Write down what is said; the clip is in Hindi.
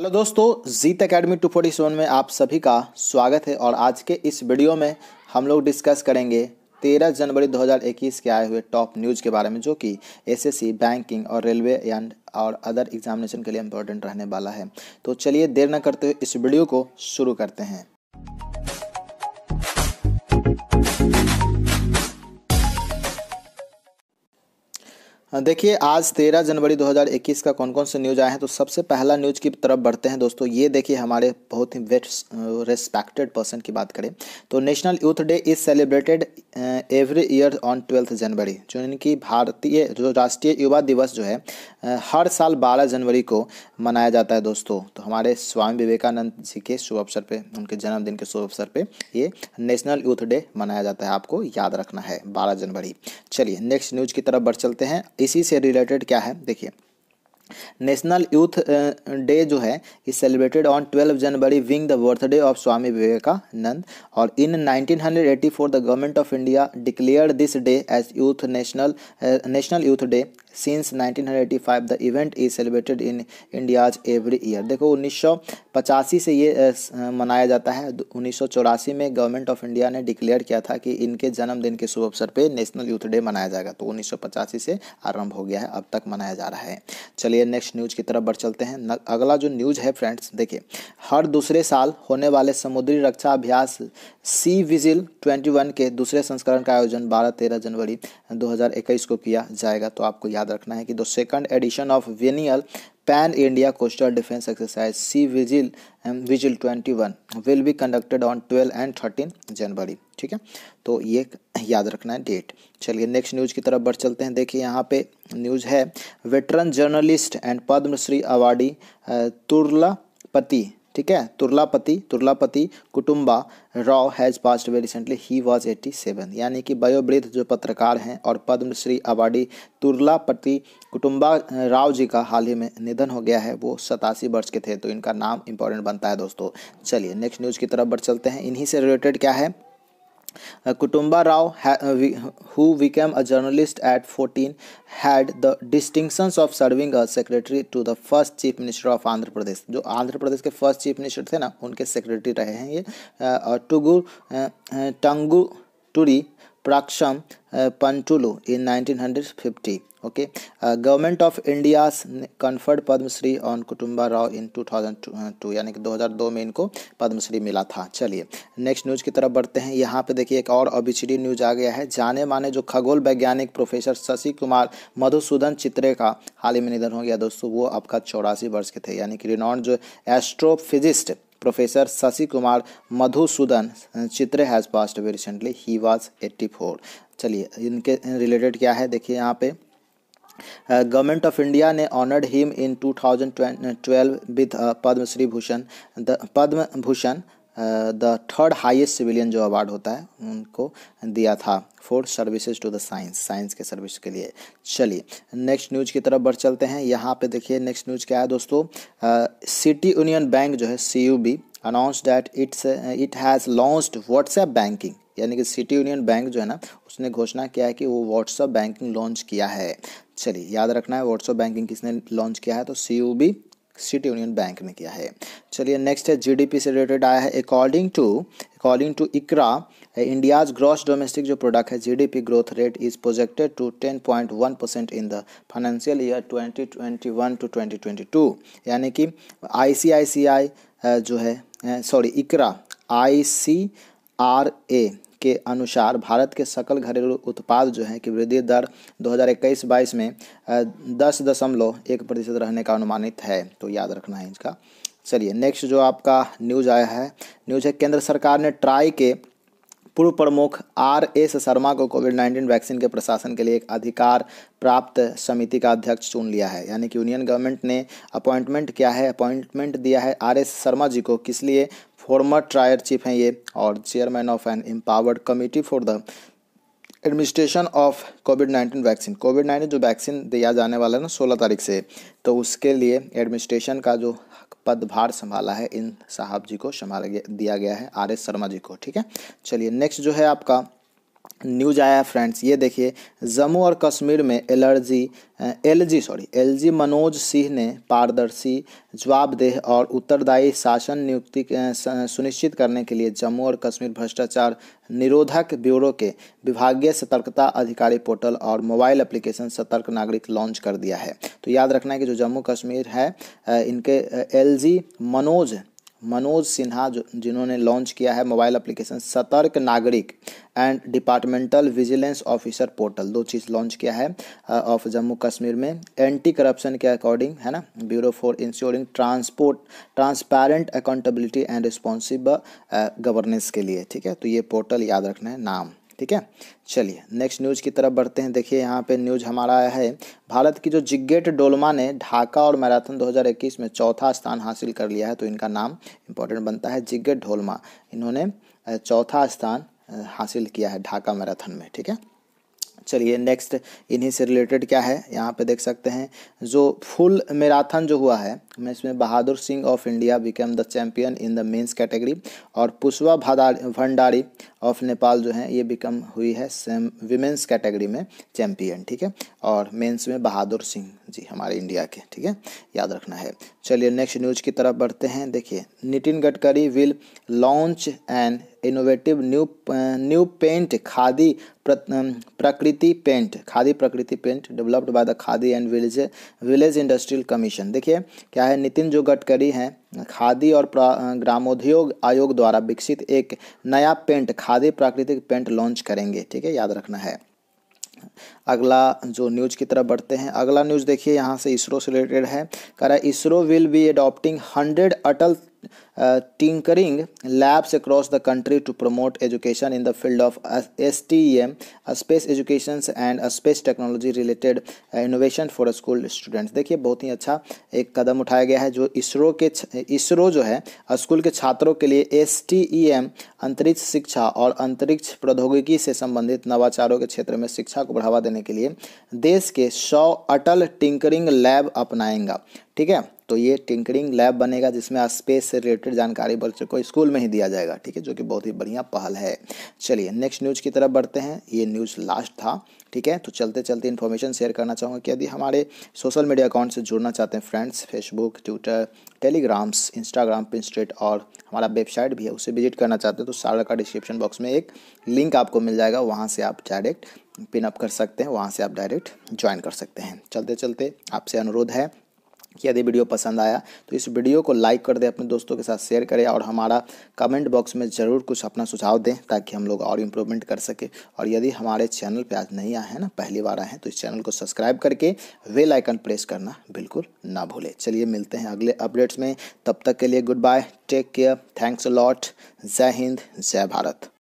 हेलो दोस्तों जीत अकेडमी सेवन में आप सभी का स्वागत है और आज के इस वीडियो में हम लोग डिस्कस करेंगे तेरह जनवरी 2021 के आए हुए टॉप न्यूज़ के बारे में जो कि एसएससी बैंकिंग और रेलवे एंड और अदर एग्जामिनेशन के लिए इम्पोर्टेंट रहने वाला है तो चलिए देर न करते हुए इस वीडियो को शुरू करते हैं हाँ, देखिए आज 13 जनवरी 2021 का कौन कौन से न्यूज आए हैं तो सबसे पहला न्यूज की तरफ बढ़ते हैं दोस्तों ये देखिए हमारे बहुत ही वेट रेस्पेक्टेड पर्सन की बात करें तो national youth day is celebrated every year on twelfth January जो इनकी भारतीय जो राष्ट्रीय युवा दिवस जो है हर साल 12 जनवरी को मनाया जाता है दोस्तों तो हमारे स्वामी विवेकानंद जी के शुभ अवसर पे उनके जन्मदिन के शुभ अवसर पे ये नेशनल यूथ डे मनाया जाता है आपको याद रखना है 12 जनवरी चलिए नेक्स्ट न्यूज की तरफ बढ़ चलते हैं इसी से रिलेटेड क्या है देखिए नेशनल यूथ डे जो है is celebrated on 12 January being the birthday of Swami Vivekananda और in 1984 the government of India declare this day as youth national national youth day since 1985 the event is celebrated in India's every year देखो उन्नीस से ये मनाया जाता है उन्नीस में गवर्नमेंट ऑफ इंडिया ने डिक्लेयर किया था कि इनके जन्मदिन के शुभ अवसर पर नेशनल यूथ डे मनाया जाएगा तो उन्नीस से आरंभ हो गया है अब तक मनाया जा रहा है चलिए नेक्स्ट न्यूज की तरफ बढ़ चलते हैं अगला जो न्यूज है फ्रेंड्स देखिए हर दूसरे साल होने वाले समुद्री रक्षा अभ्यास सी विजिल 21 के दूसरे संस्करण का आयोजन 12-13 जनवरी 2021 को किया जाएगा तो आपको याद याद रखना है कि the second edition of biennial pan India coastal defence exercise sea vigil vigil twenty one will be conducted on twelve and thirteen January ठीक है तो ये याद रखना है डेट चलिए नेक्स्ट न्यूज़ की तरफ बढ़ चलते हैं देखिए यहाँ पे न्यूज़ है veteran journalist and Padma Shri awardee uh, Turlapati ठीक है Turlapati Turlapati Kutumba Rao has passed away recently ही वॉज एटी सेवन यानी कि वयोवृद्ध जो पत्रकार हैं और पद्मश्री अवार्डी तुरलापति कुटुम्बा राव जी का हाल ही में निधन हो गया है वो सतासी वर्ष के थे तो इनका नाम इंपॉर्टेंट बनता है दोस्तों चलिए नेक्स्ट न्यूज़ की तरफ बढ़ चलते हैं इन्हीं से रिलेटेड क्या है Kutumba Rao who became a journalist at fourteen had the distinction of serving a secretary to the first chief minister of Andhra Pradesh जो आंध्र प्रदेश के फर्स्ट चीफ मिनिस्टर थे ना उनके सेक्रेटरी रहे हैं ये टंगू uh, टुरी Praksham uh, Pantulu in 1950. Okay, uh, Government of conferred conferred Padma Shri on Kutumba Rao in 2002 uh, यानी कि 2002 में इनको पद्मश्री मिला था चलिए नेक्स्ट न्यूज़ की तरफ बढ़ते हैं यहाँ पे देखिए एक और अभिचरी न्यूज आ गया है जाने माने जो खगोल वैज्ञानिक प्रोफेसर शशि कुमार मधुसूदन चित्रे का हाल ही में निधन हो गया दोस्तों वो आपका चौरासी वर्ष के थे यानी कि रिनॉन्ड जो astrophysicist professor Shashi Kumar Madhusudan Chitre has passed away recently ही वाज 84 चलिए इनके रिलेटेड क्या है देखिए यहाँ पे गवर्नमेंट ऑफ इंडिया ने honoured him in two thousand twelve with Padma Shri Bhushan the Padma Bhushan the third highest civilian जो अवार्ड होता है उनको दिया था for services to the science science के सर्विस के लिए चलिए नेक्स्ट न्यूज की तरफ बढ़ चलते हैं यहाँ पे देखिए नेक्स्ट न्यूज क्या है दोस्तों सिटी यूनियन बैंक जो है C U B announce that it's it has launched WhatsApp banking यानी कि सिटी यूनियन बैंक जो है ना उसने घोषणा किया है कि वो व्हाट्सअप बैंकिंग लॉन्च किया है चलिए याद रखना है व्हाट्सअप बैंकिंग किसने लॉन्च किया है तो C U B City Union Bank ने किया है चलिए नेक्स्ट है जीडीपी से रिलेटेड आया है according to according to ICRA India's gross domestic जो प्रोडक्ट है GDP growth rate is projected to 10.1 percent in the financial year 2021 to 2022 यानी कि आईसीआईसीआई जो है sorry Iqra I C R A के अनुसार भारत के सकल घरेलू उत्पाद जो है कि वृद्धि दर 2021-22 में दस दशमलव एक प्रतिशत रहने का अनुमानित है तो याद रखना है इसका चलिए नेक्स्ट जो आपका न्यूज आया है न्यूज है केंद्र सरकार ने ट्राई के पूर्व प्रमुख आर एस शर्मा को कोविड नाइन्टीन वैक्सीन के प्रशासन के लिए एक अधिकार प्राप्त समिति का अध्यक्ष चुन लिया है यानी कि यूनियन गवर्नमेंट ने अपॉइंटमेंट किया है अपॉइंटमेंट दिया है आर एस शर्मा जी को किस लिए फॉर्मर ट्रायर चीफ हैं ये और chairman of an empowered committee for the administration of COVID nineteen vaccine COVID nineteen जो वैक्सीन दिया जाने वाला है ना सोलह तारीख से तो उसके लिए एडमिनिस्ट्रेशन का जो पदभार संभाला है इन साहब जी को संभाल दिया गया है आर एस शर्मा जी को ठीक है चलिए नेक्स्ट जो है आपका न्यूज आया फ्रेंड्स ये देखिए जम्मू और कश्मीर में allergy LG sorry LG Manoj Singh ने पारदर्शी जवाबदेह और उत्तरदायी शासन नियुक्ति सुनिश्चित करने के लिए जम्मू और कश्मीर भ्रष्टाचार निरोधक ब्यूरो के विभागीय सतर्कता अधिकारी पोर्टल और मोबाइल एप्लीकेशन सतर्क नागरिक लॉन्च कर दिया है तो याद रखना है कि जो जम्मू कश्मीर है इनके एल मनोज मनोज सिन्हा जो जिन्होंने लॉन्च किया है mobile application Satark Nagrik and departmental vigilance officer portal दो चीज़ लॉन्च किया है ऑफ uh, जम्मू कश्मीर में एंटी करप्शन के अकॉर्डिंग है ना bureau for insuring transport transparent accountability and responsible governance के लिए ठीक है तो ये पोर्टल याद रखना है नाम ठीक है चलिए नेक्स्ट न्यूज़ की तरफ बढ़ते हैं देखिए यहाँ पे न्यूज़ हमारा आया है भारत की जो जिगेट डोलमा ने ढाका और मैराथन 2021 में चौथा स्थान हासिल कर लिया है तो इनका नाम इंपॉर्टेंट बनता है जिग्गेट डोलमा इन्होंने uh, चौथा स्थान हासिल किया है ढाका मैराथन में ठीक है चलिए नेक्स्ट इन्हीं से रिलेटेड क्या है यहाँ पे देख सकते हैं जो फुल मैराथन जो हुआ है मैं इसमें Bahadur Singh of India became the champion in the men's category और पुष्पा भंडारी ऑफ नेपाल जो है ये बिकम हुई है सेम विमेंस कैटेगरी में चैंपियन ठीक है और मेंस में बहादुर सिंह जी हमारे इंडिया के ठीक है याद रखना है चलिए नेक्स्ट न्यूज की तरफ बढ़ते हैं देखिए Nitin Gadkari will launch an innovative new new paint Khadi Prakriti paint Khadi Prakriti paint developed by the Khadi and village village industrial commission देखिए क्या है नितिन जो गडकरी हैं खादी और ग्रामोद्योग आयोग द्वारा विकसित एक नया पेंट खादी प्राकृतिक पेंट लॉन्च करेंगे ठीक है याद रखना है अगला जो न्यूज़ की तरफ बढ़ते हैं अगला न्यूज़ देखिए यहाँ से इसरो से रिलेटेड है कह रहा है ISRO will be adopting hundred Atal tinkering labs across the country to promote education in the field of STEM, space education and space technology related innovation for school students. देखिए बहुत ही अच्छा एक कदम उठाया गया है जो इसरो के इसरो जो है स्कूल के छात्रों के लिए एस अंतरिक्ष शिक्षा और अंतरिक्ष प्रौद्योगिकी से संबंधित नवाचारों के क्षेत्र में शिक्षा को बढ़ावा देने के लिए देश के सौ अटल टिंकरिंग लैब अपनाएगा ठीक है तो ये टिंकरिंग लैब बनेगा जिसमें स्पेस से रिलेटेड जानकारी बच्चों को स्कूल में ही दिया जाएगा ठीक है जो कि बहुत ही बढ़िया पहल है चलिए नेक्स्ट न्यूज़ की तरफ बढ़ते हैं ये न्यूज़ लास्ट था ठीक है तो चलते चलते इन्फॉर्मेशन शेयर करना चाहूँगा कि यदि हमारे सोशल मीडिया अकाउंट से जुड़ना चाहते हैं friends Facebook Twitter Telegrams Instagram Pinterest और हमारा वेबसाइट भी है उसे विजिट करना चाहते हैं तो सारा का डिस्क्रिप्शन बॉक्स में एक लिंक आपको मिल जाएगा वहाँ से आप डायरेक्ट पिनअप कर सकते हैं वहाँ से आप डायरेक्ट ज्वाइन कर सकते हैं चलते चलते आपसे अनुरोध है कि यदि वीडियो पसंद आया तो इस वीडियो को लाइक कर दें अपने दोस्तों के साथ शेयर करें और हमारा कमेंट बॉक्स में ज़रूर कुछ अपना सुझाव दें ताकि हम लोग और इम्प्रूवमेंट कर सकें और यदि हमारे चैनल पर आज नहीं आए हैं ना पहली बार आए हैं तो इस चैनल को सब्सक्राइब करके वेल आइकन प्रेस करना बिल्कुल ना भूलें चलिए मिलते हैं अगले अपडेट्स में तब तक के लिए good bye take care thanks lot जय हिंद जय भारत